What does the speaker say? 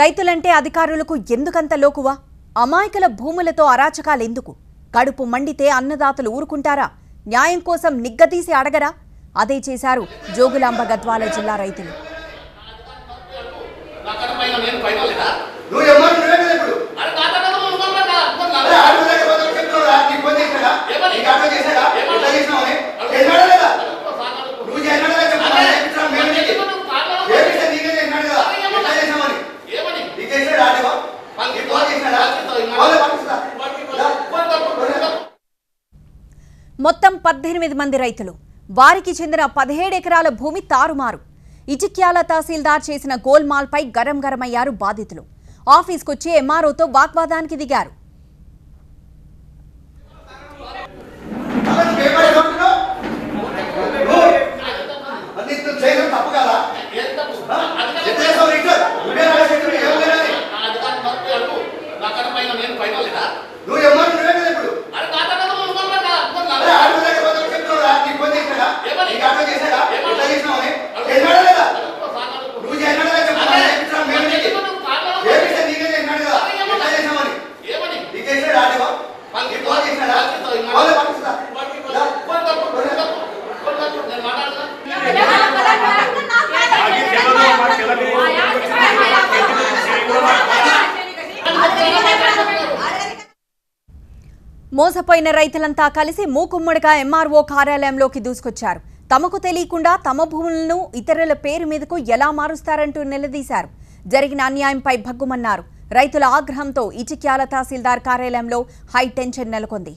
రైతులంటే అధికారులకు ఎందుకంత లోకువా అమాయకుల భూములతో అరాచకాలెందుకు కడుపు మండితే అన్నదాతలు ఊరుకుంటారా న్యాయం కోసం నిగ్గదీసి అడగరా అదే చేశారు జోగులాంబ గద్వాల జిల్లా రైతులు మొత్తం పద్దెనిమిది మంది రైతులు వారికి చెందిన పదిహేడు ఎకరాల భూమి తారుమారు ఇచిక్యాల తహసీల్దార్ చేసిన గోల్మాల్పై గరం గరమయ్యారు బాధితులు ఆఫీస్కొచ్చి ఎంఆర్ఓతో వాగ్వాదానికి దిగారు మోసపోయిన రైతులంతా కలిసి మూకుమ్మడిగా ఎంఆర్ఓ కార్యాలయంలోకి దూసుకొచ్చారు తమకు తెలియకుండా తమ భూములను ఇతరుల పేరు మీదకు ఎలా మారుస్తారంటూ నిలదీశారు జరిగిన అన్యాయంపై భగ్గుమన్నారు రైతుల ఆగ్రహంతో ఇచిక్యాల తహసీల్దార్ కార్యాలయంలో హై టెన్షన్ నెలకొంది